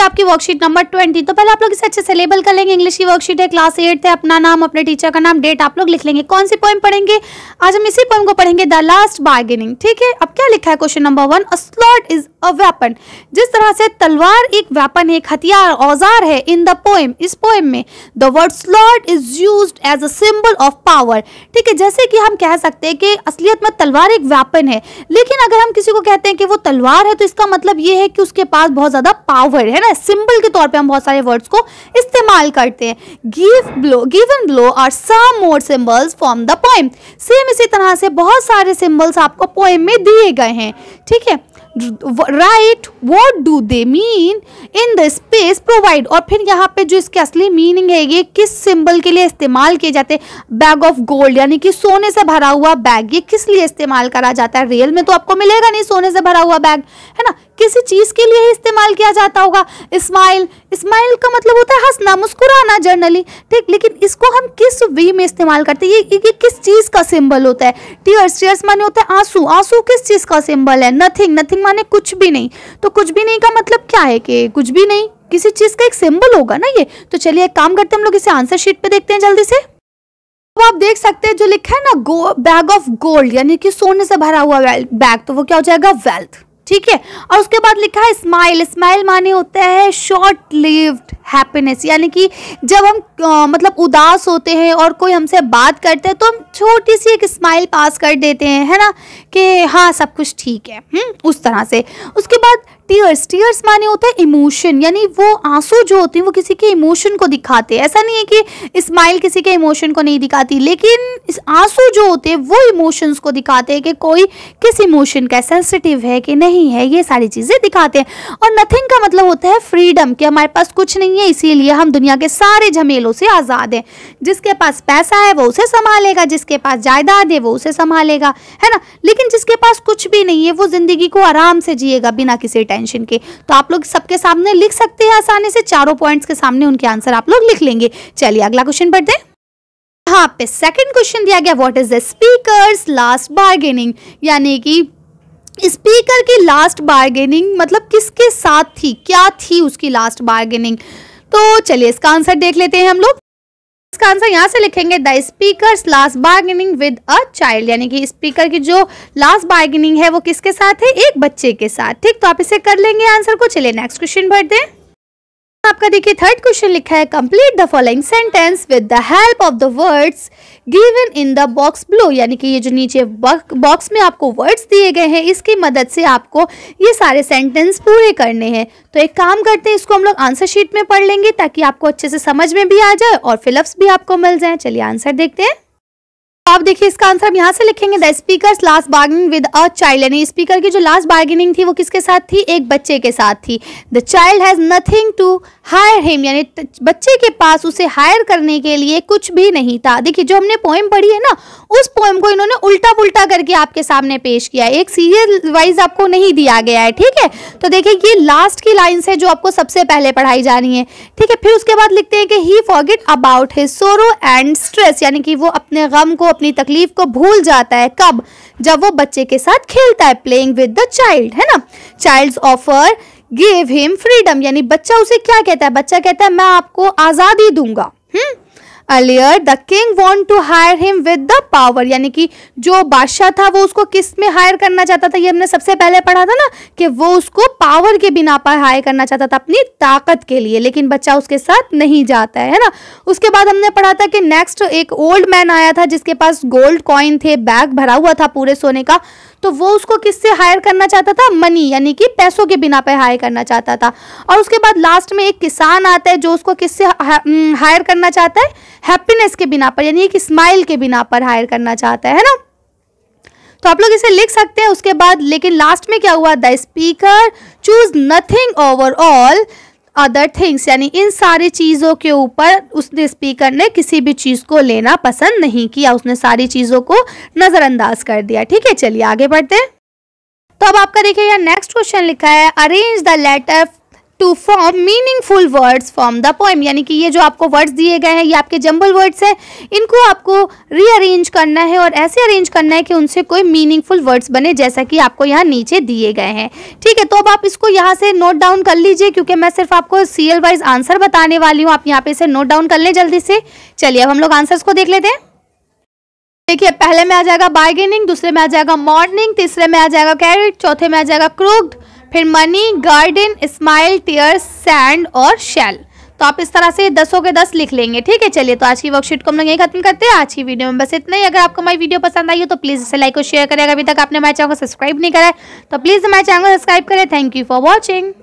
है आपकी worksheet number twenty तो पहले आप लोग इसे अच्छे से लेबल कर लेंगे इंग्लिश की वर्कशीट है क्लास एट है अपना नाम अपने टीचर का नाम डेट आप लोग लिख लेंगे कौन सी पोइम पढ़ेंगे आज हम इसी पोइम को पढ़ेंगे द लास्ट बार्गेनिंग ठीक है अब क्या लिखा है question number one a slot is a weapon जिस तरह से तलवार एक वेपन एक हथियार औजार है इन द पोएम इस पोएम में the word slot is use as a symbol of power ठीक है जैसे कि हम कह सकते हैं कि असलियत में तलवार एक वेपन है लेकिन अगर हम किसी को कहते हैं कि वो तलवार है तो इसका मतलब ये है कि उसके पास बहुत ज्यादा पावर है ना है सिंबल के तौर पे हम बहुत सारे वर्ड्स को इस्तेमाल करते हैं give blow give and blow are some more symbols from the poem same इसी तरह से बहुत सारे सिंबल्स आपको पोएम में दिए गए हैं ठीक है right what do they mean in the space provide और फिर यहाँ पे जो इसके असली मीनिंग है ये किस सिंबल के लिए इस्तेमाल किए जाते हैं बैग ऑफ गोल्ड यानी कि सोने से भरा हुआ बैग ये किस लिए इस्तेमाल करा जाता है रियल में तो आपको मिलेगा नहीं सोने से भरा हुआ बैग है ना किसी चीज़ के लिए ही इस्तेमाल किया जाता होगा स्माइल स्माइल का मतलब होता है हंसना मुस्कुराना जर्नली ठीक लेकिन इसको हम किस वे में इस्तेमाल करते हैं ये, ये, ये किस चीज़ का सिंबल होता है टीयर्स टीयर्स माने होता है आंसू आंसू किस चीज़ का सिंबल है नथिंग नथिंग माने कुछ भी नहीं तो कुछ भी नहीं का मतलब क्या है कि कुछ भी नहीं किसी चीज़ का एक सिंबल होगा ना ये तो चलिए एक काम करते हैं हम लोग इसे आंसर शीट पे देखते हैं जल्दी से तो आप देख सकते हैं जो लिखा है ना गो बैग ऑफ गोल्ड यानी कि सोने से भरा हुआ बैग तो वो क्या हो जाएगा वेल्थ ठीक है और उसके बाद लिखा है स्माइल स्माइल माने होता है शॉर्ट लिव्ड हैप्पीनेस यानी कि जब हम आ, मतलब उदास होते हैं और कोई हमसे बात करते हैं तो हम छोटी सी एक स्माइल पास कर देते हैं है ना कि हाँ सब कुछ ठीक है हुँ? हम्म, उस तरह से उसके बाद टीयर्स टीयर्स माने होता है इमोशन यानी वो आंसू जो होते हैं वो किसी के इमोशन को दिखाते हैं ऐसा नहीं है कि स्माइल किसी के इमोशन को नहीं दिखाती लेकिन आंसू जो होते हैं वो इमोशंस को दिखाते हैं कि कोई किस इमोशन का सेंसिटिव है कि नहीं है ये सारी चीज़ें दिखाते हैं और नथिंग का मतलब होता है फ्रीडम कि हमारे पास कुछ नहीं है इसीलिए हम दुनिया के सारे झमेलों से आज़ाद हैं जिसके पास पैसा है वो उसे संभालेगा जिसके पास जायदाद है वो उसे संभालेगा है ना लेकिन जिसके पास कुछ भी नहीं है वो ज़िंदगी को आराम से जिएगा बिना किसी टाइम एक्सपेंशन के तो आप लोग सबके सामने लिख सकते हैं आसानी से चारों पॉइंट्स के सामने उनके आंसर आप लोग लिख लेंगे चलिए अगला क्वेश्चन पढ़ते हैं यहाँ पे सेकंड क्वेश्चन दिया गया what is the speaker's last bargaining यानी कि स्पीकर की लास्ट बार्गेनिंग मतलब किसके साथ थी क्या थी उसकी लास्ट बार्गेनिंग तो चलिए इसका आंसर देख लेते हैं हम लोग इसका आंसर यहाँ से लिखेंगे the speaker last bargaining with a child यानी कि स्पीकर की जो लास्ट बार्गेनिंग है वो किसके साथ है एक बच्चे के साथ ठीक तो आप इसे कर लेंगे आंसर को चलिए नेक्स्ट क्वेश्चन भर दें आपका देखिए थर्ड क्वेश्चन लिखा है complete the following sentence with the help of the words given in the box blue यानी कि ये जो नीचे बॉक्स में आपको वर्ड्स दिए गए हैं इसकी मदद से आपको ये सारे सेंटेंस पूरे करने हैं तो एक काम करते हैं इसको हम लोग आंसर शीट में पढ़ लेंगे ताकि आपको अच्छे से समझ में भी आ जाए और फिलअप्स भी आपको मिल जाए चलिए आंसर देखते हैं आप देखिए इसका आंसर हम यहाँ से लिखेंगे the speaker last bargaining with a child यानी स्पीकर की जो लास्ट बार्गेनिंग थी वो किसके साथ थी एक बच्चे के साथ थी the child has nothing to hire him यानी बच्चे के पास उसे हायर करने के लिए कुछ भी नहीं था देखिए जो हमने पोएम पढ़ी है ना उस पोएम को इन्होंने उल्टा पुलटा करके आपके सामने पेश किया है एक सीरियल वाइज आपको नहीं दिया गया है ठीक है तो देखिए ये लास्ट की लाइन्स है जो आपको सबसे पहले पढ़ाई जानी है ठीक है फिर उसके बाद लिखते हैं कि he forget about his sorrow and stress यानी कि वो अपने गम को अपनी तकलीफ को भूल जाता है कब जब वो बच्चे के साथ खेलता है प्लेइंग विद द चाइल्ड है ना child offer give him freedom यानी बच्चा उसे क्या कहता है बच्चा कहता है मैं आपको आज़ादी दूंगा hmm earlier the king want to hire him with the power यानी कि जो बादशाह था वो उसको किस में हायर करना चाहता था ये हमने सबसे पहले पढ़ा था ना कि वो उसको पावर के बिना पर हायर करना चाहता था अपनी ताकत के लिए लेकिन बच्चा उसके साथ नहीं जाता है ना उसके बाद हमने पढ़ा था कि नेक्स्ट एक ओल्ड मैन आया था जिसके पास गोल्ड कॉइन थे बैग भरा हुआ था पूरे सोने का तो वो उसको किससे हायर करना चाहता था मनी यानी कि पैसों के बिना पे हायर करना चाहता था और उसके बाद लास्ट में एक किसान आता है जो उसको किससे हायर mm, करना चाहता है हैप्पीनेस के बिना पर यानी कि स्माइल के बिना पर हायर करना चाहता है ना तो आप लोग इसे लिख सकते हैं उसके बाद लेकिन लास्ट में क्या हुआ the speaker choose nothing over all other things यानी इन सारी चीज़ों के ऊपर उसने स्पीकर ने किसी भी चीज़ को लेना पसंद नहीं किया उसने सारी चीज़ों को नज़रअंदाज कर दिया ठीक है चलिए आगे बढ़ते हैं तो अब आपका देखिए यहाँ नेक्स्ट क्वेश्चन लिखा है arrange the letter to form meaningful words from the poem यानी कि ये जो आपको वर्ड्स दिए गए हैं ये आपके जंबल वर्ड्स हैं इनको आपको रीअरेंज करना है और ऐसे अरेंज करना है कि उनसे कोई मीनिंगफुल वर्ड्स बने जैसा कि आपको यहाँ नीचे दिए गए हैं ठीक है तो अब आप इसको यहाँ से नोट डाउन कर लीजिए क्योंकि मैं सिर्फ आपको सीरियल वाइज आंसर बताने वाली हूँ आप यहाँ पे इसे नोट डाउन कर लें जल्दी से चलिए अब हम लोग आंसर्स को देख लेते हैं देखिए पहले में आ जाएगा बार्गेनिंग दूसरे में आ जाएगा मॉर्निंग तीसरे में आ जाएगा कैरेट चौथे में आ जाएगा क्रूक्ड फिर money garden smile tear sand और शेल तो आप इस तरह से दसों के दस लिख लेंगे ठीक है चलिए तो आज की वर्कशीट को हम लोग यही खत्म करते हैं आज की वीडियो में बस इतना ही अगर आपको हमारी वीडियो पसंद आई हो तो प्लीज़ इसे लाइक और शेयर करें अगर अभी तक आपने हमारे चैनल को सब्सक्राइब नहीं करा है तो प्लीज़ हमारे चैनल को सब्सक्राइब करें थैंक यू फॉर वॉचिंग